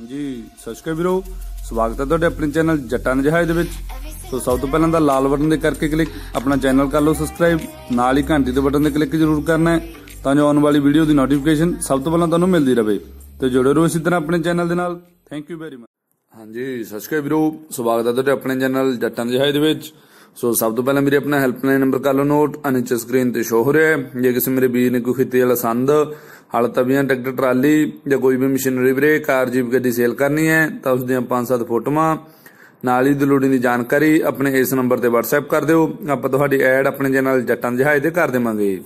ਹਾਂਜੀ ਸਤਿ ਸ਼੍ਰੀ ਅਕਾਲ ਵੀਰੋ ਸਵਾਗਤ ਹੈ ਤੁਹਾਡੇ ਆਪਣੇ ਚੈਨਲ ਜੱਟਾਂ ਜਹਾਜ਼ ਦੇ ਵਿੱਚ ਸੋ ਸਭ ਤੋਂ ਪਹਿਲਾਂ ਤਾਂ ਲਾਲ ਬਟਨ ਦੇ ਕਰਕੇ ਕਲਿੱਕ ਆਪਣਾ ਚੈਨਲ ਕਰ ਲਓ ਸਬਸਕ੍ਰਾਈਬ ਨਾਲ ਹੀ ਘੰਟੀ ਦੇ ਬਟਨ ਦੇ ਕਲਿੱਕ ਜ਼ਰੂਰ ਕਰਨਾ ਤਾਂ ਜੋ ਆਉਣ ਵਾਲੀ ਵੀਡੀਓ ਦੀ ਨੋਟੀਫਿਕੇਸ਼ਨ ਸਭ ਤੋਂ ਪਹਿਲਾਂ ਤੁਹਾਨੂੰ ਮਿਲਦੀ ਰਹੇ ਤੇ ਜੁੜੇ ਰਹੋ ਇਸੇ ਤਰ੍ਹਾਂ ਆਪਣੇ ਚੈਨਲ ਦੇ ਨਾਲ ਥੈਂਕ ਯੂ ਵੈਰੀ ਮਚ ਹਾਂਜੀ ਸਬਸਕ੍ਰਾਈਬ ਵੀਰੋ ਸਵਾਗਤ ਹੈ ਤੁਹਾਡੇ ਆਪਣੇ ਚੈਨਲ ਜੱਟਾਂ ਜਹਾਜ਼ ਦੇ ਵਿੱਚ ਸੋ ਸਭ ਤੋਂ ਪਹਿਲਾਂ ਮੇਰੇ ਆਪਣਾ ਹੈਲਪਲਾਈਨ ਨੰਬਰ ਕਰ ਲਓ ਨੋਟ ਅਨਿਚ ਸਕਰੀਨ ਤੇ ਸ਼ੋ ਹੋ ਰਿਹਾ ਹੈ ਜੇ ਕਿਸੇ ਮੇਰੇ ਵੀਰ ਨੇ ਕੋਈ ਖੇਤੀ ਵਾਲਾ ਸੰਦ ਹਲ ਤਵੀਆਂ ਟਰੈਕਟਰ ਟਰਾਲੀ ਜਾਂ ਕੋਈ ਵੀ ਮਸ਼ੀਨਰੀ ਵੀਰੇ ਕਾਰ ਜੀਪ ਗੱਡੀ ਸੇਲ ਕਰਨੀ ਹੈ ਤਾਂ ਉਸ ਦੀਆਂ ਪੰਜ ਸੱਤ ਫੋਟੋਆਂ ਨਾਲ ਹੀ ਦਲੋੜੀ ਦੀ ਜਾਣਕਾਰੀ ਆਪਣੇ ਇਸ ਨੰਬਰ ਤੇ WhatsApp ਕਰ ਦਿਓ ਆਪਾਂ ਤੁਹਾਡੀ ਐਡ ਆਪਣੇ ਚੈਨਲ ਜੱਟਾਂ ਜਹਾਜ਼ ਤੇ ਕਰ ਦੇਵਾਂਗੇ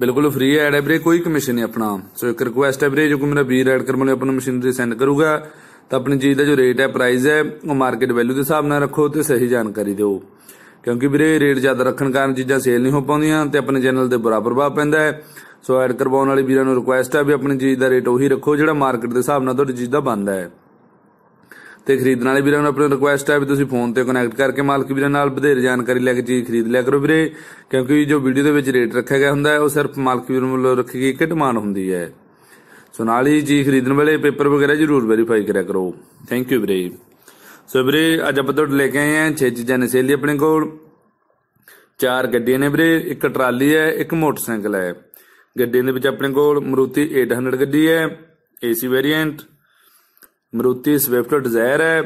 ਬਿਲਕੁਲ ਫ੍ਰੀ ਐਡ ਹੈ ਵੀਰੇ ਕੋਈ ਕਮਿਸ਼ਨ ਨਹੀਂ ਆਪਣਾ ਸੋ ਇੱਕ ਰਿਕੁਐਸਟ ਹੈ ਵੀਰੇ ਜੋ ਕੋਈ ਮੇਰਾ ਵੀਰ ਐਡ ਕਰਨ ਲਈ ਆਪਣਾ ਮਸ਼ੀਨਰੀ ਸੈਂਡ ਕਰੂਗਾ ਤਾਂ ਆਪਣੀ ਚੀਜ਼ ਦਾ ਜੋ ਰੇਟ ਹੈ ਪ੍ਰਾਈਸ ਹੈ ਉਹ ਮਾਰਕੀਟ ਵੈਲਿਊ ਦੇ ਹਿਸਾਬ ਨਾਲ ਰੱਖੋ ਤੇ ਸਹੀ ਜਾਣਕਾਰੀ ਦਿਓ ਕਿਉਂਕਿ ਵੀਰੇ ਰੇਟ ਜ਼ਿਆਦਾ ਰੱਖਣ ਕਾਰਨ ਚੀਜ਼ਾਂ ਸੇਲ ਨਹੀਂ ਹੋ ਪਾਉਂਦੀਆਂ ਤੇ ਆਪਣੇ ਚੈਨਲ ਦੇ ਬੁਰਾ ਪ੍ਰਭਾਵ ਪੈਂਦਾ ਹੈ ਸੋ ਐਡ ਕਰਵਾਉਣ ਵਾਲੇ ਵੀਰਾਂ ਨੂੰ ਰਿਕੁਐਸਟ ਹੈ ਵੀ ਆਪਣੀ ਚੀਜ਼ ਦਾ ਰੇਟ ਉਹੀ ਰੱਖੋ ਜਿਹੜਾ ਮਾਰਕੀਟ ਦੇ ਹਿਸਾਬ ਨਾਲ ਤੁਹਾਡੀ ਚੀਜ਼ ਦਾ ਬਣਦਾ ਹੈ ਤੇ ਖਰੀਦਣ ਵਾਲੇ ਵੀਰਾਂ ਨੂੰ ਆਪਣੀ ਰਿਕੁਐਸਟ ਹੈ ਵੀ ਤੁਸੀਂ ਫੋਨ ਤੇ ਕਨੈਕਟ ਕਰਕੇ ਮਾਲਕ ਵੀਰਾਂ ਨਾਲ ਵਧੇਰੇ ਜਾਣਕਾਰੀ ਲੈ ਕੇ ਚੀਜ਼ ਖਰੀਦ ਲਿਆ ਕਰੋ ਵੀਰੇ ਕਿਉਂਕਿ ਜੋ ਵੀਡੀਓ ਦੇ ਵਿੱਚ ਰੇਟ ਰੱਖਿਆ ਗਿਆ ਹੁੰਦਾ ਹੈ ਉਹ ਸਿਰਫ ਮਾਲਕ ਵੀਰ ਵੱਲੋਂ ਰੱਖੀ ਗਈ ਇੱਕ ਡਿਮਾਂਡ ਹੁੰਦੀ ਹੈ सो तो नाल ही चीज़ खरीदने वाले पेपर वगैरह जरूर वेरीफाई करा करो थैंक यू बरे सो बरे अज आप लेके आए हैं छे चीज़ा ने सहेली अपने को चार गड्डिया ने बरे एक ट्राली है एक मोटरसाइकिल है गड्डियों के अपने को मरुती एट हंड्रड ग्डी है A C variant Maruti Swift Dzire है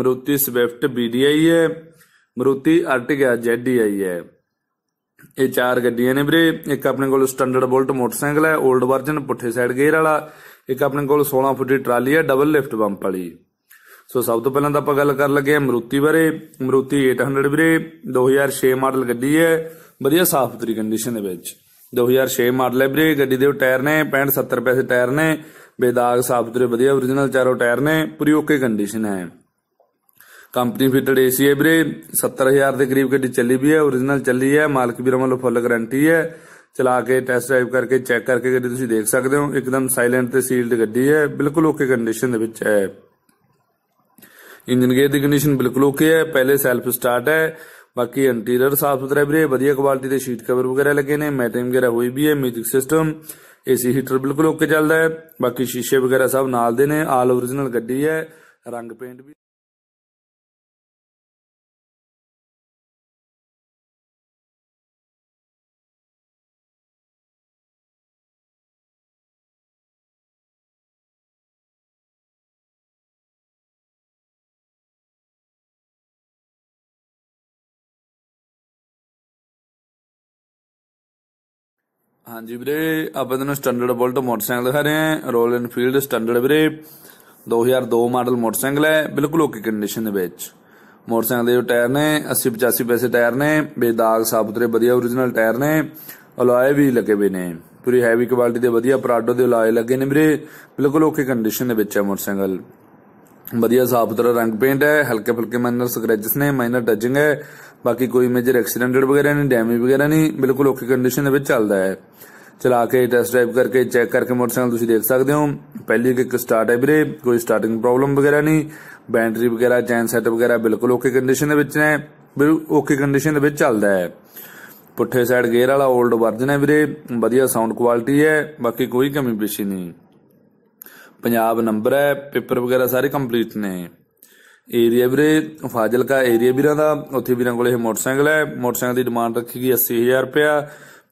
Maruti Swift V D I है मरुती आर्टिग जेड डी आई है ਇਹ ਚਾਰ ਗੱਡੀਆਂ ਨੇ ਵੀਰੇ ਇੱਕ ਆਪਣੇ ਕੋਲ ਸਟੈਂਡਰਡ ਬੁਲਟ ਮੋਟਰਸਾਈਕਲ ਹੈ 올ਡ ਵਰਜਨ ਪੁੱਠੇ ਸਾਈਡ ਗੇਅਰ ਵਾਲਾ ਇੱਕ ਆਪਣੇ ਕੋਲ 16 ਫੁੱਟੀ ਟਰਾਲੀ ਹੈ ਡਬਲ ਲਿਫਟ ਬੰਪ ਵਾਲੀ ਸੋ ਸਭ ਤੋਂ ਪਹਿਲਾਂ ਤਾਂ ਆਪਾਂ ਗੱਲ ਕਰਨ ਲੱਗੇ ਮਰੂਤੀ ਬਾਰੇ ਮਰੂਤੀ 800 ਵੀਰੇ 2006 ਮਾਡਲ ਗੱਡੀ ਹੈ ਵਧੀਆ ਸਾਫ਼ ਸੁਥਰੀ ਕੰਡੀਸ਼ਨ ਦੇ ਵਿੱਚ 2006 ਮਾਡਲ ਹੈ ਵੀਰੇ ਗੱਡੀ ਦੇ ਟਾਇਰ ਨੇ 65 70 ਪੈਸੇ ਟਾਇਰ ਨੇ ਬੇਦਾਗ ਸਾਫ਼ ਸੁਥਰੇ ਵਧੀਆ origignal ਚਾਰੋਂ ਟਾਇਰ ਨੇ ਪੂਰੀ ਓਕੇ ਕੰਡੀਸ਼ਨ ਹੈ कंपनी फिटेड एसी है भी सत्तर हजार के करीब गड्डी चली भी है ओरिजिनल चली है मालिक भी वालों फुल गरंटी है चला के टेस्ट ड्राइव करके चेक करके गड्डी देख सकते हो एकदम साइलेंट से सील्ड गड्डी है बिल्कुल ओके कंडीशन है इंजन गेयर की कंडीशन बिल्कुल ओके है पहले सैल्फ स्टार्ट है बाकी इंटीरियर साफ सुथरा भी वधिया क्वालिटी के शीट कवर वगैरह लगे ने मैटिंग वगैरह हुई भी है म्यूजिक सिस्टम एसी हीटर बिल्कुल ओके चलता है बाकी शीशे वगैरह सब नाल देने ऑल ओरिजिनल गड्डी है रंग पेंट भी ਹਾਂਜੀ ਵੀਰੇ ਆਪਾਂ ਤੁਹਾਨੂੰ ਸਟੈਂਡਰਡ ਬੁਲਟ ਮੋਟਰਸਾਈਕਲ ਦਿਖਾ ਰਹੇ ਹਾਂ ਰੋਇਲ ਇਨਫੀਲਡ ਸਟੈਂਡਰਡ ਵੀਰੇ 2002 ਮਾਡਲ ਮੋਟਰਸਾਈਕਲ ਹੈ ਬਿਲਕੁਲ ਓਕੇ ਕੰਡੀਸ਼ਨ ਦੇ ਵਿੱਚ ਮੋਟਰਸਾਈਕਲ ਦੇ ਟਾਇਰ ਨੇ 80 85 ਪੈਸੇ ਟਾਇਰ ਨੇ ਬੇਦਾਗ ਸਾਬਤਰੇ ਵਧੀਆ origignal ਟਾਇਰ ਨੇ ਅਲੋਏ ਵੀ ਲੱਗੇ ਹੋਏ ਨੇ ਪੂਰੀ ਹੈਵੀ ਕੁਆਲਿਟੀ ਦੇ ਵਧੀਆ ਪ੍ਰਾਡੋ ਦੇ ਅਲੋਏ ਲੱਗੇ ਨੇ ਵੀਰੇ ਬਿਲਕੁਲ ਓਕੇ ਕੰਡੀਸ਼ਨ ਦੇ ਵਿੱਚ ਹੈ ਮੋਟਰਸਾਈਕਲ ਵਧੀਆ ਸਾਫ ਸੁਥਰਾ ਰੰਗ ਪੇਂਟ ਹੈ ਹਲਕੇ ਫੁਲਕੇ ਮਾਈਨਰ ਸਕ੍ਰੈਚਸ ਨੇ ਮਾਈਨਰ ਟੱਚਿੰਗ ਹੈ ਬਾਕੀ ਕੋਈ ਮੇਜਰ ਐਕਸੀਡੈਂਟਡ ਵਗੈਰਾ ਨਹੀਂ ਡੈਮੇਜ ਵਗੈਰਾ ਨਹੀਂ ਬਿਲਕੁਲ ਓਕੇ ਕੰਡੀਸ਼ਨ ਦੇ ਵਿੱਚ ਚੱਲਦਾ ਹੈ ਚਲਾ ਕੇ ਟੈਸਟ ਡਰਾਈਵ ਕਰਕੇ ਚੈੱਕ ਕਰਕੇ ਮੋਟਰਸਾਈਕਲ ਤੁਸੀਂ ਦੇਖ ਸਕਦੇ ਹੋ ਪਹਿਲੀ ਕਿੱਕ ਸਟਾਰਟ ਹੈ ਵੀਰੇ ਕੋਈ ਸਟਾਰਟਿੰਗ ਪ੍ਰੋਬਲਮ ਵਗੈਰਾ ਨਹੀਂ ਬੈਟਰੀ ਵਗੈਰਾ ਚੈਨ ਸੈਟ ਵਗੈਰਾ ਬਿਲਕੁਲ ਓਕੇ ਕੰਡੀਸ਼ਨ ਦੇ ਵਿੱਚ ਨੇ ਬਿਲਕੁਲ ਓਕੇ ਕੰਡੀਸ਼ਨ ਦੇ ਵਿੱਚ ਚੱਲਦਾ ਹੈ ਪੁੱਠੇ ਸਾਈਡ ਗੇਅਰ ਵਾਲਾ 올ਡ ਵਰਜਨ ਹੈ ਵੀਰੇ ਵਧੀਆ ਸਾਊਂਡ ਕੁਆਲਿਟੀ ਹੈ ਬਾਕੀ ਕੋਈ ਕਮੀ ਪੇਸ਼ੀ ਨਹੀਂ ਪੰਜਾਬ ਨੰਬਰ ਹੈ ਪੇਪਰ ਵਗੈਰਾ ਸਾਰੇ ਕੰਪਲੀਟ ਨੇ ਏਰੀਆ ਵੀਰੇ ਫਾਜ਼ਿਲਕਾ ਏਰੀਆ ਵੀਰਾਂ ਦਾ ਉੱਥੇ ਵੀਰਾਂ ਕੋਲੇ ਇਹ ਮੋਟਰਸਾਈਕਲ ਹੈ ਮੋਟਰਸਾਈਕਲ ਦੀ ਡਿਮਾਂਡ ਰੱਖੀ ਗਈ 80000 ਰੁਪਿਆ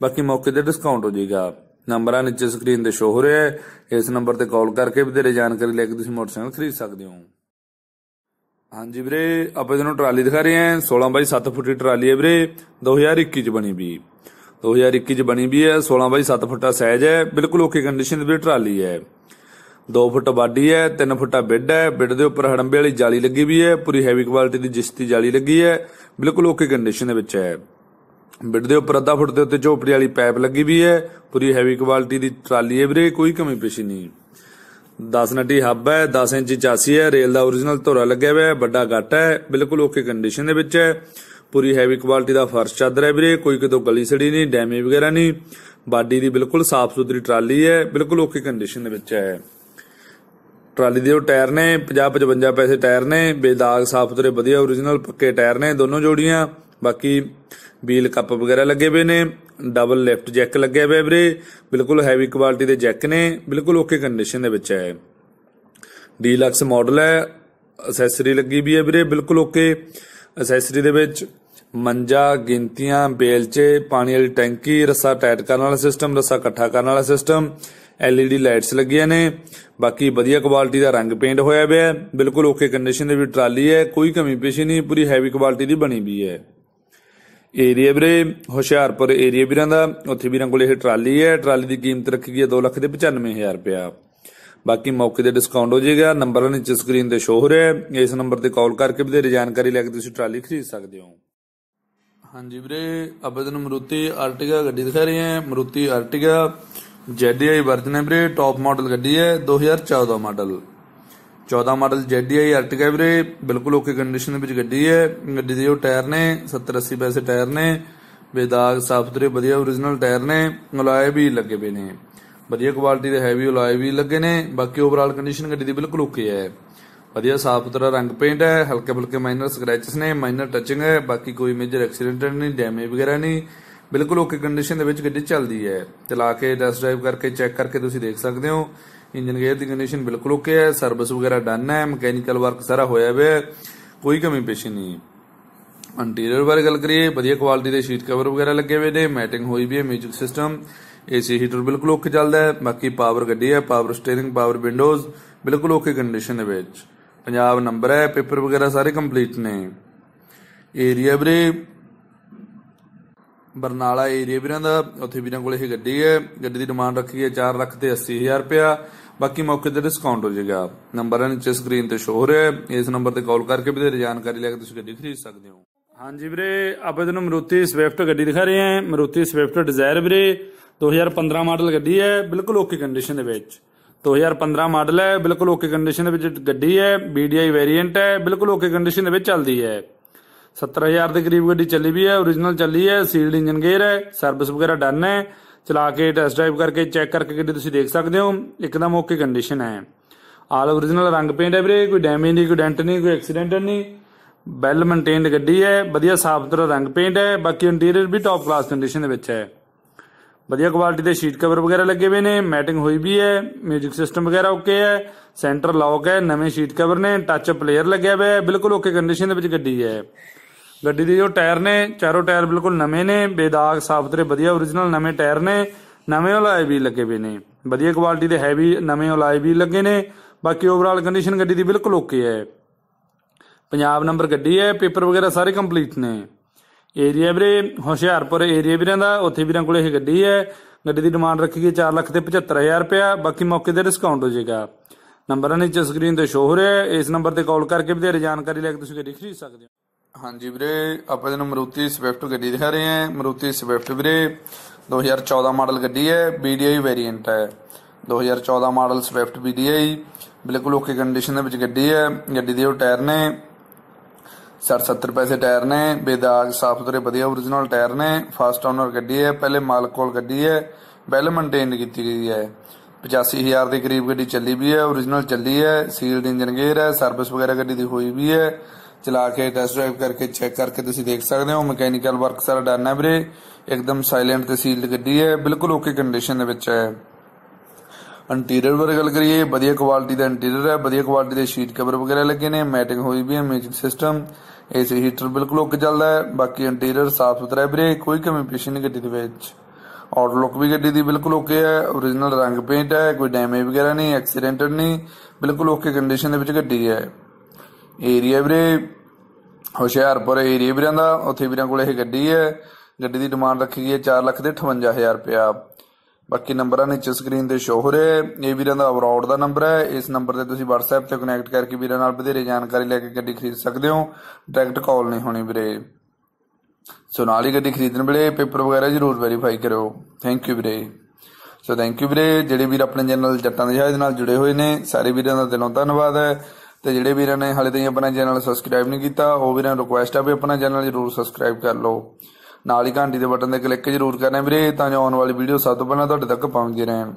ਬਾਕੀ ਮੌਕੇ ਤੇ ਡਿਸਕਾਊਂਟ ਹੋ ਜਾਏਗਾ ਨੰਬਰਾਂ ਨੀਚੇ ਸਕਰੀਨ ਤੇ ਸ਼ੋ ਹੋ ਰਿਹਾ ਹੈ ਇਸ ਨੰਬਰ ਤੇ ਕਾਲ ਕਰਕੇ ਵਧੇਰੇ ਜਾਣਕਾਰੀ ਲੈ ਕੇ ਤੁਸੀਂ ਮੋਟਰਸਾਈਕਲ ਖਰੀਦ ਸਕਦੇ ਹੋ ਹਾਂਜੀ ਵੀਰੇ ਆਪਾਂ ਤੁਹਾਨੂੰ ਟਰਾਲੀ ਦਿਖਾ ਰਹੇ ਹਾਂ 16 ਬਾਈ 7 ਫੁੱਟ ਦੀ ਟਰਾਲੀ ਹੈ ਵੀਰੇ 2021 ਚ ਬਣੀ ਵੀ 2021 ਚ ਬਣੀ ਵੀ ਹੈ 16 ਬਾਈ 7 ਫੁੱਟਾ ਸਾਈਜ਼ ਹੈ ਬਿਲਕੁਲ ਓਕੇ ਕੰਡੀਸ਼ਨ ਦੀ ਵੀਰੇ ਟਰਾਲੀ ਹੈ 2 ਫੁੱਟ ਬਾਡੀ ਹੈ 3 ਫੁੱਟਾ ਬਿੱਡ ਹੈ ਬਿੱਡ ਦੇ ਉੱਪਰ ਹੜੰਬੇ ਵਾਲੀ ਜਾਲੀ ਲੱਗੀ ਵੀ ਹੈ ਪੂਰੀ ਹੈਵੀ ਕੁਆਲਿਟੀ ਦੀ ਜਿਸਤੀ ਜਾਲੀ ਲੱਗੀ ਹੈ ਬਿਲਕੁਲ ਓਕੇ ਕੰਡੀਸ਼ਨ ਦੇ ਵਿੱਚ ਹੈ ਬਿੱਡ ਦੇ ਉੱਪਰ ਅੱਧਾ ਫੁੱਟ ਦੇ ਉੱਤੇ ਝੋਪੜੀ ਵਾਲੀ ਪਾਈਪ ਲੱਗੀ ਵੀ ਹੈ ਪੂਰੀ ਹੈਵੀ ਕੁਆਲਿਟੀ ਦੀ ਟਰਾਲੀ ਹੈ ਵੀਰੇ ਕੋਈ ਕਮੀ ਪੇਸ਼ੀ ਨਹੀਂ 10 ਨੱਟੀ ਹੱਬ ਹੈ 10 ਇੰਚ ਚਾਸੀ ਹੈ ਰੇਲ ਦਾ origignal ਧੋਰਾ ਲੱਗਿਆ ਹੋਇਆ ਹੈ ਵੱਡਾ ਗੱਟ ਹੈ ਬਿਲਕੁਲ ਓਕੇ ਕੰਡੀਸ਼ਨ ਦੇ ਵਿੱਚ ਹੈ ਪੂਰੀ ਹੈਵੀ ਕੁਆਲਿਟੀ ਦਾ ਫਰਸ਼ ਚਾਦਰ ਹੈ ਵੀਰੇ ਕੋਈ ਕਿਤੋਂ ਗਲੀ ਸੜੀ ਨਹੀਂ ਡੈਮੇਜ ਵਗੈਰਾ ਨਹੀਂ ਬਾਡੀ ਦੀ ਬਿਲਕੁਲ ਸਾਫ਼ ਸੁਥਰੀ ਟਰਾਲੀ ਹੈ ਬਿਲਕੁਲ ਓਕੇ ਕੰਡੀਸ਼ਨ ਦੇ ਵਿੱਚ ਹੈ ਟਰਾਲੀ ਦੇ ਟਾਇਰ ਨੇ 50 55 ਪੈਸੇ ਟਾਇਰ ਨੇ ਬੇਦਾਗ ਸਾਫ ਤੇ ਵਧੀਆ origignal ਪੱਕੇ ਟਾਇਰ ਨੇ ਦੋਨੋਂ ਜੋੜੀਆਂ ਬਾਕੀ ਵੀਲ ਕੱਪ ਵਗੈਰਾ ਲੱਗੇ ਹੋਏ ਨੇ ਡਬਲ ਲਿਫਟ ਜੈਕ ਲੱਗਿਆ ਹੋਇਆ ਵੀਰੇ ਬਿਲਕੁਲ ਹੈਵੀ ਕੁਆਲਿਟੀ ਦੇ ਜੈਕ ਨੇ ਬਿਲਕੁਲ ਓਕੇ ਕੰਡੀਸ਼ਨ ਦੇ ਵਿੱਚ ਹੈ ਡੀਲਕਸ ਮਾਡਲ ਹੈ ਅਸੈਸਰੀ ਲੱਗੀ ਵੀ ਹੈ ਵੀਰੇ ਬਿਲਕੁਲ ਓਕੇ ਅਸੈਸਰੀ ਦੇ ਵਿੱਚ ਮੰਜਾ ਗਿੰਤੀਆਂ ਬੇਲਚੇ ਪਾਣੀ ਵਾਲੀ ਟੈਂਕੀ ਰੱਸਾ ਟਾਈਟ ਕਰਨ ਵਾਲਾ ਸਿਸਟਮ ਰੱਸਾ ਇਕੱਠਾ ਕਰਨ ਵਾਲਾ ਸਿਸਟਮ ਐਲਈਡੀ ਲਾਈਟਸ ਲੱਗੀਆਂ ਨੇ ਬਾਕੀ ਵਧੀਆ ਕੁਆਲਿਟੀ ਦਾ ਰੰਗ ਪੇਂਟ ਹੋਇਆ ਹੋਇਆ ਹੈ ਬਿਲਕੁਲ ਓਕੇ ਕੰਡੀਸ਼ਨ ਦੇ ਵਿੱਚ ਟਰਾਲੀ ਹੈ ਕੋਈ ਕਮੀ ਪੇਸ਼ੀ ਨਹੀਂ ਪੂਰੀ ਹੈਵੀ ਕੁਆਲਿਟੀ ਦੀ ਬਣੀ ਵੀ ਹੈ ਏਰੀਆ ਵੀਰੇ ਹੁਸ਼ਿਆਰਪੁਰ ਏਰੀਆ ਵੀਰਾਂ ਦਾ ਉੱਥੇ ਵੀਰਾਂ ਕੋਲ ਇਹ ਟਰਾਲੀ ਹੈ ਟਰਾਲੀ ਦੀ ਕੀਮਤ ਰੱਖੀ ਗਈ ਹੈ 2 ਲੱਖ ਦੇ 95000 ਰੁਪਇਆ ਬਾਕੀ ਮੌਕੇ ਦੇ ਡਿਸਕਾਊਂਟ ਹੋ ਜਾਏਗਾ ਨੰਬਰ ਨੀਚੇ ਸਕਰੀਨ ਤੇ ਸ਼ੋਅ ਹੋ ਰਿਹਾ ਹੈ ਇਸ ਨੰਬਰ ਤੇ ਕਾਲ ਕਰਕੇ ਵਧੇਰੇ ਜਾਣਕਾਰੀ ਲੈ ਕੇ ਤੁਸੀਂ ਟਰਾਲੀ ਖਰੀਦ ਸਕਦੇ ਹੋ ਹਾਂਜੀ ਵੀਰੇ ਅਬਦਨ ਮਰੂਤੀ ਆਰਟਿਗਾ ਗੱਡੀ ਦਿਖਾ ਰਹੇ ਹਾਂ ਮਰੂਤੀ ਆਰਟਿਗਾ JDI ਵਰਜਨ ਹੈ ਵੀਰੇ ਟੌਪ ਮਾਡਲ ਗੱਡੀ ਹੈ 2014 ਮਾਡਲ 14 ਮਾਡਲ JDI Ertiga ਵੀਰੇ ਬਿਲਕੁਲ ਓਕੇ ਕੰਡੀਸ਼ਨ ਵਿੱਚ ਗੱਡੀ ਹੈ ਗੱਡੀ ਦੇ ਉਹ ਟਾਇਰ ਨੇ 70 80 ਪੈਸੇ ਟਾਇਰ ਨੇ ਬੇਦਾਗ ਸਾਫ ਸੁਥਰੇ ਵਧੀਆ origignal ਟਾਇਰ ਨੇ ਅਲਾਏ ਵੀ ਲੱਗੇ ਪਏ ਨੇ ਵਧੀਆ ਕੁਆਲਿਟੀ ਦੇ ਹੈਵੀ ਅਲਾਏ ਵੀ ਲੱਗੇ ਨੇ ਬਾਕੀ ਓਵਰਆਲ ਕੰਡੀਸ਼ਨ ਗੱਡੀ ਦੀ ਬਿਲਕੁਲ ਓਕੇ ਹੈ ਵਧੀਆ ਸਾਫ ਸੁਥਰਾ ਰੰਗ ਪੇਂਟ ਹੈ ਹਲਕੇ ਬਲਕੇ ਮਾਈਨਰ ਸਕ੍ਰੈਚਸ ਨੇ ਮਾਈਨਰ ਟੱਚਿੰਗ ਹੈ ਬਾਕੀ ਕੋਈ ਮੇਜਰ ਐਕਸੀਡੈਂਟ ਨਹੀਂ ਡੈਮੇਜ ਵਗੈਰਾ ਨਹੀਂ ਬਿਲਕੁਲ ਓਕੇ ਕੰਡੀਸ਼ਨ ਦੇ ਵਿੱਚ ਗੱਡੀ ਚੱਲਦੀ ਹੈ ਚਲਾ ਕੇ ਡੈਸ ਡਰਾਈਵ ਕਰਕੇ ਚੈੱਕ ਕਰਕੇ ਤੁਸੀਂ ਦੇਖ ਸਕਦੇ ਹੋ ਇੰਜਨ ਗੇਅਰ ਦੀ ਕੰਡੀਸ਼ਨ ਬਿਲਕੁਲ ਓਕੇ ਹੈ ਸਰਵਿਸ ਵਗੈਰਾ ਡਨ ਹੈ ਮਕੈਨੀਕਲ ਵਰਕ ਸਾਰਾ ਹੋਇਆ ਹੋਇਆ ਹੈ ਕੋਈ ਕਮੀ ਪੇਸ਼ੀ ਨਹੀਂ ਇੰਟੀਰੀਅਰ ਬਾਰੇ ਗੱਲ ਕਰੀਏ ਵਧੀਆ ਕੁਆਲਿਟੀ ਦੇ ਸ਼ੀਟ ਕਵਰ ਵਗੈਰਾ ਲੱਗੇ ਹੋਏ ਨੇ ਮੈਟਿੰਗ ਹੋਈ ਵੀ ਹੈ ਮਿਊਜ਼ਿਕ ਸਿਸਟਮ ਏਸੀ ਹੀਟਰ ਬਿਲਕੁਲ ਓਕੇ ਚੱਲਦਾ ਹੈ ਬਾਕੀ ਪਾਵਰ ਗੱਡੀ ਹੈ ਪਾਵਰ ਸਟੀering ਪਾਵਰ ਵਿੰਡੋਜ਼ ਬਿਲਕੁਲ ਓਕੇ ਕੰਡੀਸ਼ਨ ਦੇ ਵਿੱਚ ਪੰਜਾਬ ਨੰਬਰ ਹੈ ਪੇਪਰ ਵਗੈਰਾ ਸਾਰੇ ਕੰਪਲੀਟ ਨੇ ਏਰੀਆ ਬਰੇ ਬਰਨਾਲਾ ਏਰੀਆ ਵੀਰਾਂ ਦਾ ਉੱਥੇ ਵੀਰਾਂ ਕੋਲ ਇਹ ਗੱਡੀ ਹੈ ਗੱਡੀ ਦੀ ਡਿਮਾਂਡ ਰੱਖੀ ਹੈ 4 ਲੱਖ ਤੇ 80000 ਰੁਪਿਆ ਬਾਕੀ ਮੌਕੇ ਤੇ ਡਿਸਕਾਊਂਟ ਹੋ ਜਾਏਗਾ ਨੰਬਰ ਹੈ ਨੀਚੇ ਸਕਰੀਨ ਤੇ ਸ਼ੋ ਹੋ ਰਿਹਾ ਹੈ ਇਸ ਨੰਬਰ ਤੇ ਕਾਲ ਕਰਕੇ ਵੀ ਤੇ ਜਾਣਕਾਰੀ ਲੈ ਕੇ ਤੁਸੀਂ ਗੱਡੀ ਖਰੀਦ ਸਕਦੇ ਹੋ ਹਾਂਜੀ ਵੀਰੇ ਆਪਾਂ ਤੁਹਾਨੂੰ ਮਰੂਤੀ ਸਵਿਫਟ ਗੱਡੀ ਦਿਖਾ ਰਹੇ ਹਾਂ ਮਰੂਤੀ ਸਵਿਫਟ ਡਿਜ਼ਾਇਰ ਵੀਰੇ 2015 ਮਾਡਲ ਗੱਡੀ ਹੈ ਬਿਲਕੁਲ ਓਕੇ ਕੰਡੀਸ਼ਨ ਦੇ ਵਿੱਚ 2015 ਮਾਡਲ ਹੈ ਬਿਲਕੁਲ ਓਕੇ ਕੰਡੀਸ਼ਨ ਦੇ ਵਿੱਚ ਗੱਡੀ ਹੈ ਬੀਡੀਆਈ ਵੇਰੀਐਂਟ ਹੈ ਬਿਲਕੁਲ ਓਕੇ ਕੰਡੀਸ਼ਨ ਦੇ ਵਿੱਚ ਚੱਲਦੀ ਹੈ 70000 ਦੇ ਕਰੀਬ ਗੱਡੀ ਚੱਲੀ ਵੀ ਹੈ origignal ਚੱਲੀ ਹੈ ਸੀਲਡ ਇੰਜਨ ਗੇਅਰ ਹੈ ਸਰਵਿਸ ਵਗੈਰਾ ਡਨ ਹੈ ਚਲਾ ਕੇ ਟੈਸਟ ਡਰਾਈਵ ਕਰਕੇ ਚੈੱਕ ਕਰਕੇ ਗੱਡੀ ਤੁਸੀਂ ਦੇਖ ਸਕਦੇ ਹੋ ਇੱਕਦਮ ਓਕੇ ਕੰਡੀਸ਼ਨ ਹੈ ਆਲ origignal ਰੰਗ ਪੇਂਟ ਹੈ ਵੀਰੇ ਕੋਈ ਡੈਮੇਜ ਨਹੀਂ ਕੋਈ ਡੈਂਟ ਨਹੀਂ ਕੋਈ ਐਕਸੀਡੈਂਟ ਨਹੀਂ ਵੈਲ ਮੇਨਟੇਨਡ ਗੱਡੀ ਹੈ ਵਧੀਆ ਸਾਫ ਸੁਥਰਾ ਰੰਗ ਪੇਂਟ ਹੈ ਬਾਕੀ ਇੰਟੀਰੀਅਰ ਵੀ ਟੌਪ ਕਲਾਸ ਕੰਡੀਸ਼ਨ ਦੇ ਵਿੱਚ ਹੈ ਵਧੀਆ ਕੁਆਲਿਟੀ ਦੇ ਸ਼ੀਟ ਕਵਰ ਵਗੈਰਾ ਲੱਗੇ ਹੋਏ ਨੇ ਮੈਟਿੰਗ ਹੋਈ ਵੀ ਹੈ 뮤직 ਸਿਸਟਮ ਵਗੈਰਾ ਓਕੇ ਹੈ ਸੈਂਟਰ ਲੌਕ ਹੈ ਨਵੇਂ ਸ਼ੀਟ ਕਵਰ ਨੇ ਟੱਚ ਪਲੇਅਰ ਲੱਗਿਆ ਹੋਇਆ ਹੈ ਬਿਲਕੁਲ ਓਕੇ ਕੰਡੀਸ਼ਨ ਦੇ ਵਿੱਚ ਗੱਡੀ ਹੈ ਗੱਡੀ ਦੇ ਜੋ ਟਾਇਰ ਨੇ ਚਾਰੋ ਟਾਇਰ ਬਿਲਕੁਲ ਨਵੇਂ ਨੇ ਬੇਦਾਗ ਸਾਫ ਤੇ ਵਧੀਆ origignal ਨਵੇਂ ਟਾਇਰ ਨੇ ਨਵੇਂ ਓਲਾਈ ਵੀ ਲੱਗੇ ਵੀ ਨੇ ਵਧੀਆ ਕੁਆਲਿਟੀ ਦੇ ਹੈਵੀ ਨਵੇਂ ਓਲਾਈ ਵੀ ਲੱਗੇ ਨੇ ਬਾਕੀ ਓਵਰਆਲ ਕੰਡੀਸ਼ਨ ਗੱਡੀ ਦੀ ਬਿਲਕੁਲ ਓਕੇ ਹੈ ਪੰਜਾਬ ਨੰਬਰ ਗੱਡੀ ਹੈ ਪੇਪਰ ਵਗੈਰਾ ਸਾਰੇ ਕੰਪਲੀਟ ਨੇ ਏਰੀਆ ਵੀਰੇ ਹੁਸ਼ਿਆਰਪੁਰ ਏਰੀਆ ਵੀਰਾਂ ਦਾ ਉੱਥੇ ਵੀਰਾਂ ਕੋਲੇ ਇਹ ਗੱਡੀ ਹੈ ਗੱਡੀ ਦੀ ਡਿਮਾਂਡ ਰੱਖੀ ਗਈ 4 ਲੱਖ ਤੇ 75000 ਰੁਪਿਆ ਬਾਕੀ ਮੌਕੇ ਤੇ ਡਿਸਕਾਊਂਟ ਹੋ ਜਾਏਗਾ ਨੰਬਰਾਂ ਨੀਚੇ ਸਕਰੀਨ ਤੇ ਸ਼ੋ ਹੋ ਰਿਹਾ ਹੈ ਇਸ ਨੰਬਰ ਤੇ ਕਾਲ ਕਰਕੇ ਤੇ ਜਾਣਕਾਰੀ ਲੈ ਕੇ ਤੁਸੀਂ ਗੱਡੀ ਖਰੀਦ ਸਕਦੇ ਹੋ ਹਾਂਜੀ ਵੀਰੇ ਆਪਾਂ ਜਨ ਮਰੂਤੀ ਸਵਿਫਟ ਗੱਡੀ ਦਿਖਾ ਰਹੇ ਹਾਂ ਮਰੂਤੀ ਸਵਿਫਟ ਵੀਰੇ 2014 ਮਾਡਲ ਗੱਡੀ ਹੈ ਬੀਡੀਆਈ ਵੇਰੀਐਂਟ ਹੈ 2014 ਮਾਡਲ ਸਵਿਫਟ ਬੀਡੀਆਈ ਬਿਲਕੁਲ ਓਕੇ ਕੰਡੀਸ਼ਨ ਦੇ ਵਿੱਚ ਗੱਡੀ ਹੈ ਗੱਡੀ ਦੇ ਉਹ ਟਾਇਰ ਨੇ 60-70 ਪੈਸੇ ਟਾਇਰ ਨੇ ਬੇਦਾਗ ਸਾਫ ਸੁਥਰੇ ਵਧੀਆ origignal ਟਾਇਰ ਨੇ ਫਸਟ ਓਨਰ ਗੱਡੀ ਹੈ ਪਹਿਲੇ ਮਾਲਕ ਕੋਲ ਗੱਡੀ ਹੈ ਵੈਲ ਮੇਨਟੇਨ ਕੀਤੀ ਗਈ ਹੈ 85000 ਦੇ ਕਰੀਬ ਗੱਡੀ ਚੱਲੀ ਵੀ ਹੈ origignal ਚੱਲੀ ਹੈ ਸੀਲਡ ਇੰਜਨ ਗੇਅਰ ਹੈ ਸਰਵਿਸ ਵਗੈਰਾ ਗੱਡੀ ਦੀ ਹੋਈ ਵੀ ਹੈ ਚਲਾ ਕੇ ਟੈਸਟ ਡਰਾਈਵ ਕਰਕੇ ਚੈੱਕ ਕਰਕੇ ਤੁਸੀਂ ਦੇਖ ਸਕਦੇ ਹੋ ਮਕੈਨੀਕਲ ਵਰਕ ਸਾਰਾ ਡਨ ਹੈ ਵੀਰੇ ਇੱਕਦਮ ਸਾਇਲੈਂਟ ਤੇ ਸੀਲਡ ਗੱਡੀ ਹੈ ਬਿਲਕੁਲ ਓਕੇ ਕੰਡੀਸ਼ਨ ਦੇ ਵਿੱਚ ਹੈ ਇੰਟੀਰੀਅਰ ਬਾਰੇ ਗੱਲ ਕਰੀਏ ਵਧੀਆ ਕੁਆਲਿਟੀ ਦਾ ਇੰਟੀਰੀਅਰ ਹੈ ਵਧੀਆ ਕੁਆਲਿਟੀ ਦੇ ਸ਼ੀਟ ਕਵਰ ਵਗੈਰਾ ਲੱਗੇ ਨੇ ਮੈਟਿੰਗ ਹੋਈ ਵੀ ਹੈ ਮਿਊਜ਼ਿਕ ਸਿਸਟਮ ਏਸੀ ਹੀਟਰ ਬਿਲਕੁਲ ਓਕੇ ਚੱਲਦਾ ਹੈ ਬਾਕੀ ਇੰਟੀਰੀਅਰ ਸਾਫ਼ ਸੁਥਰਾ ਹੈ ਵੀਰੇ ਕੋਈ ਕਮੀ ਪੇਸ਼ੀ ਨਹੀਂ ਗੱਡੀ ਦੇ ਵਿੱਚ ਆਊਟਲੁੱਕ ਵੀ ਗੱਡੀ ਦੀ ਬਿਲਕੁਲ ਓਕੇ ਹੈ origignal ਰੰਗ ਪੇਂਟ ਹੈ ਕੋਈ ਡੈਮੇਜ ਵਗੈਰਾ ਨਹੀਂ ਐਕਸੀਡੈਂਟਡ ਨਹੀਂ ਬਿਲਕੁਲ ਓਕੇ ਕੰਡੀਸ਼ਨ ਦੇ ਵਿੱਚ ਗੱਡੀ ਹੈ ਏਰੀਆ ਵੀਰੇ ਹੁਸ਼ਿਆਰਪੁਰ ਏਰੀਆ ਵੀਰਾਂ ਦਾ ਉੱਥੇ ਵੀਰਾਂ ਕੋਲ ਇਹ ਗੱਡੀ ਹੈ ਗੱਡੀ ਦੀ ਡਿਮਾਂਡ ਰੱਖੀ ਗਈ ਹੈ 4 ਲੱਖ 58000 ਰੁਪਿਆ ਬਾਕੀ ਨੰਬਰਾਂ ਨੀਚੇ ਸਕਰੀਨ ਤੇ ਸ਼ੋ ਹੋ ਰਹੇ ਹੈ ਇਹ ਵੀਰਾਂ ਦਾ ਅਬਰਾਡ ਦਾ ਨੰਬਰ ਹੈ ਇਸ ਨੰਬਰ ਤੇ ਤੁਸੀਂ WhatsApp ਤੇ ਕਨੈਕਟ ਕਰਕੇ ਵੀਰਾਂ ਨਾਲ ਵਧੇਰੇ ਜਾਣਕਾਰੀ ਲੈ ਕੇ ਗੱਡੀ ਖਰੀਦ ਸਕਦੇ ਹੋ ਡਾਇਰੈਕਟ ਕਾਲ ਨਹੀਂ ਹੋਣੀ ਵੀਰੇ ਸੋ ਨਾਲ ਹੀ ਗੱਡੀ ਖਰੀਦਣ ਵੇਲੇ ਪੇਪਰ ਵਗੈਰਾ ਜ਼ਰੂਰ ਵੈਰੀਫਾਈ ਕਰਿਓ ਥੈਂਕ ਯੂ ਵੀਰੇ ਸੋ ਥੈਂਕ ਯੂ ਵੀਰੇ ਜਿਹੜੇ ਵੀਰ ਆਪਣੇ ਚੈਨਲ ਜੱਟਾਂ ਦੇ ਜਹਾਜ਼ ਨਾਲ ਜੁੜੇ ਹੋਏ ਨੇ ਸਾਰੇ ਵੀਰਾਂ ਦਾ ਦਿਲੋਂ ਧੰਨਵਾਦ ਹੈ ਤੇ ਜਿਹੜੇ ਵੀਰਾਂ ਨੇ ਹਾਲੇ ਤੱਕ ਆਪਣਾ ਚੈਨਲ ਸਬਸਕ੍ਰਾਈਬ ਨਹੀਂ ਕੀਤਾ ਉਹ ਵੀਰਾਂ ਰਿਕੁਐਸਟ ਆ ਵੀ ਆਪਣਾ ਚੈਨਲ ਜਰੂਰ ਸਬਸਕ੍ਰਾਈਬ ਕਰ ਲਓ ਨਾਲ ਹੀ ਘੰਟੀ ਦੇ ਬਟਨ ਤੇ ਕਲਿੱਕ ਜਰੂਰ ਕਰਨਾ ਵੀਰੇ ਤਾਂ ਜੋ ਆਉਣ ਵਾਲੀ ਵੀਡੀਓ ਸਭ ਤੋਂ ਪਹਿਲਾਂ ਤੁਹਾਡੇ ਤੱਕ ਪਹੁੰਚਦੀ ਰਹਿਣ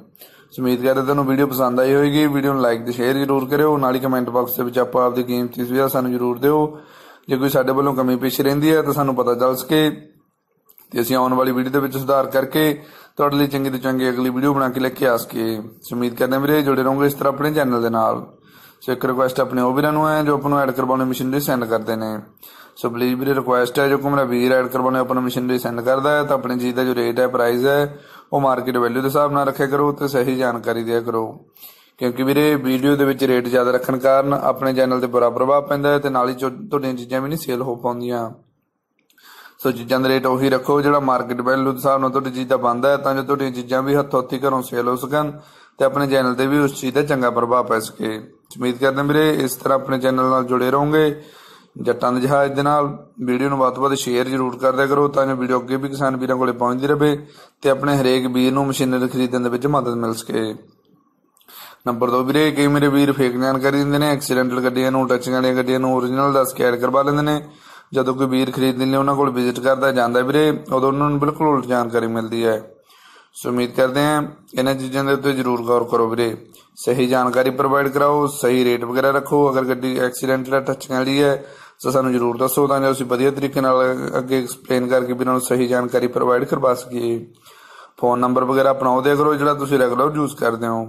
ਉਮੀਦ ਕਰਦਾ ਤੁਹਾਨੂੰ ਵੀਡੀਓ ਪਸੰਦ ਆਈ ਹੋਵੇਗੀ ਵੀਡੀਓ ਨੂੰ ਲਾਈਕ ਤੇ ਸ਼ੇਅਰ ਜਰੂਰ ਕਰਿਓ ਨਾਲ ਹੀ ਕਮੈਂਟ ਬਾਕਸ ਦੇ ਵਿੱਚ ਆਪਾਂ ਆਪਦੀ ਦੀ ਸੁਝਾਅ ਸਾਨੂੰ ਜਰੂਰ ਦਿਓ ਜੇ ਕੋਈ ਸਾਡੇ ਵੱਲੋਂ ਕਮੀ ਪੇਸ਼ ਰਹਿੰਦੀ ਹੈ ਤਾਂ ਸਾਨੂੰ ਪਤਾ ਚੱਲ ਸਕੇ ਤੇ ਅਸੀਂ ਆਉਣ ਵਾਲੀ ਵੀਡੀਓ ਦੇ ਵਿੱਚ ਸੁਧਾਰ ਕਰਕੇ ਤੁਹਾਡੇ ਲਈ ਚੰਗੀ ਤੋਂ ਚੰਗੀ ਅਗਲੀ ਵੀਡੀਓ ਬਣਾ ਕੇ ਲੈ ਕੇ ਆ ਸਕੀਏ ਉਮੀਦ ਵੀਰੇ ਜੁੜੇ ਰਹੋਗੇ ਇਸ ਤਰ੍ਹਾਂ ਆਪਣੇ ਚੈਨਲ ਦੇ ਨਾਲ ਸੋ ਇੱਕ ਰਿਕੁਐਸਟ ਆਪਣੇ ਉਹ ਵੀਰਾਂ ਨੂੰ ਹੈ ਜੋ ਆਪ ਨੂੰ ਐਡ ਕਰਵਾਉਣੇ ਮਸ਼ੀਨਰੀ ਸੈਂਡ ਕਰਦੇ ਨੇ ਸੋ ਪਲੀਜ਼ ਵੀਰੇ ਰਿਕੁਐਸਟ ਹੈ ਜੋ ਕੋ ਮੇਰਾ ਵੀਰ ਐਡ ਕਰਵਾਉਣੇ ਆਪ ਨੂੰ ਮਸ਼ੀਨਰੀ ਸੈਂਡ ਕਰਦਾ ਹੈ ਤਾਂ ਆਪਣੀ ਚੀਜ਼ ਦਾ ਜੋ ਰੇਟ ਹੈ ਪ੍ਰਾਈਸ ਹੈ ਉਹ ਮਾਰਕੀਟ ਵੈਲਿਊ ਦੇ ਹਿਸਾਬ ਨਾਲ ਰੱਖਿਆ ਕਰੋ ਤੇ ਸਹੀ ਜਾਣਕਾਰੀ ਦਿਆ ਕਰੋ ਕਿਉਂਕਿ ਵੀਰੇ ਵੀਡੀਓ ਦੇ ਵਿੱਚ ਰੇਟ ਜ਼ਿਆਦਾ ਰੱਖਣ ਕਾਰਨ ਆਪਣੇ ਚੈਨਲ ਤੇ ਬੁਰਾ ਪ੍ਰਭਾਵ ਪੈਂਦਾ ਹੈ ਤੇ ਨਾਲ ਹੀ ਤੁਹਾਡੀਆਂ ਚੀਜ਼ਾਂ ਵੀ ਨਹੀਂ ਸੇਲ ਹੋ ਪਾਉਂਦੀਆਂ ਸੋ ਚੀਜ਼ਾਂ ਦਾ ਰੇਟ ਉਹੀ ਰੱਖੋ ਜਿਹੜਾ ਮਾਰਕੀਟ ਵੈਲਿਊ ਦੇ ਹਿਸਾਬ ਨਾਲ ਤੁਹਾਡੀ ਚੀਜ਼ ਦਾ ਬੰਦਾ ਹੈ ਤਾਂ ਜੋ ਤੁਹਾਡੀਆਂ ਚੀਜ਼ਾਂ ਵੀ ਹੱਥੋਂ ਹੱਥੀ ਘਰੋਂ ਸੇਲ ਹੋ ਸਕਣ ਤੇ ਆਪਣੇ ਚੈਨਲ ਤੇ ਵੀ ਉਸ ਚੀਜ਼ ਦਾ ਚੰਗਾ ਪ੍ਰਭਾਵ ਪੈ ਸਕੇ ਉਮੀਦ ਕਰਦੇ ਵੀਰੇ ਇਸ ਤਰ੍ਹਾਂ ਆਪਣੇ ਚੈਨਲ ਨਾਲ ਜੁੜੇ ਰਹੋਗੇ ਜੱਟਾਂ ਦੇ ਜਹਾਜ਼ ਦੇ ਨਾਲ ਵੀਡੀਓ ਨੂੰ ਵੱਧ-ਵੱਧ ਸ਼ੇਅਰ ਜ਼ਰੂਰ ਕਰਦੇ ਕਰੋ ਤਾਂ ਜੋ ਵੀਡੀਓ ਅੱਗੇ ਵੀ ਕਿਸਾਨ ਵੀਰਾਂ ਕੋਲੇ ਪਹੁੰਚਦੀ ਰਹੇ ਤੇ ਆਪਣੇ ਹਰੇਕ ਵੀਰ ਨੂੰ ਮਸ਼ੀਨਰੀ ਖਰੀਦਣ ਦੇ ਵਿੱਚ ਮਦਦ ਮਿਲ ਸਕੇ ਨੰਬਰ 2 ਵੀਰੇ ਕਈ ਮੇਰੇ ਵੀਰ ਫੇਕ ਜਾਣਕਾਰੀ ਦਿੰਦੇ ਨੇ ਐਕਸੀਡੈਂਟਲ ਗੱਡੀਆਂ ਨੂੰ ਟੱਚ ਵਾਲੀਆਂ ਗੱਡੀਆਂ ਨੂੰ origignal ਦਾ ਸਕੈਨ ਕਰਵਾ ਲੈਂਦੇ ਨੇ ਜਦੋਂ ਕੋਈ ਵੀਰ ਖਰੀਦਣ ਲਈ ਉਹਨਾਂ ਕੋਲ ਵਿਜ਼ਿਟ ਕਰਦਾ ਜਾਂਦਾ ਵੀਰੇ ਉਦੋਂ ਉਹਨਾਂ ਨੂੰ ਬਿਲਕੁਲ ਉਲਟ ਜਾਣਕਾਰੀ ਮਿਲਦੀ ਹੈ ਸੋ ਉਮੀਦ ਕਰਦੇ ਆਂ ਇਹਨਾਂ ਚੀਜ਼ਾਂ ਦੇ ਉੱਤੇ ਜ਼ਰੂਰ ਗੌਰ ਕਰੋ ਵੀਰੇ ਸਹੀ ਜਾਣਕਾਰੀ ਪ੍ਰੋਵਾਈਡ ਕਰਾਓ ਸਹੀ ਰੇਟ ਵਗੈਰਾ ਰੱਖੋ ਅਗਰ ਗੱਡੀ ਐਕਸੀਡੈਂਟ ਦਾ ਟੱਚ ਵਾਲੀ ਹੈ ਸੋ ਸਾਨੂੰ ਜ਼ਰੂਰ ਦੱਸੋ ਤਾਂ ਜੋ ਅਸੀਂ ਵਧੀਆ ਤਰੀਕੇ ਨਾਲ ਅੱਗੇ ਐਕਸਪਲੇਨ ਕਰਕੇ ਵੀ ਇਹਨਾਂ ਨੂੰ ਸਹੀ ਜਾਣਕਾਰੀ ਪ੍ਰੋਵਾਈਡ ਕਰਵਾ ਸਕੀਏ ਫੋਨ ਨੰਬਰ ਵਗੈਰਾ ਅਪਣਾਓ ਦੇ ਕਰੋ ਜਿਹੜਾ ਤੁਸੀਂ ਰੈਗੂਲਰ ਯੂਜ਼ ਕਰਦੇ ਹੋ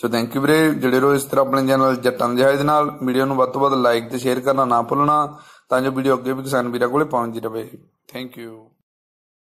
ਸੋ ਥੈਂਕ ਯੂ ਵੀਰੇ ਜਿਹੜੇ ਰੋ ਇਸ ਤਰ੍ਹਾਂ ਆਪਣੇ ਚੈਨਲ ਜੱਟਾਂ ਦੇ ਜਹਾਜ਼ ਨਾਲ ਵੀਡੀਓ ਨੂੰ ਵੱਧ ਤੋਂ ਵੱਧ ਲਾਈਕ ਤੇ ਸ਼ੇਅਰ ਕਰਨਾ ਨਾ ਭੁੱਲਣਾ ਤਾਂ ਜੋ ਵੀਡੀਓ ਅੱਗੇ ਵੀ ਕਿਸਾਨ ਵੀਰਾਂ ਕੋਲੇ ਪਹੁੰਚਦੀ ਰਹੇ ਥੈਂਕ ਯੂ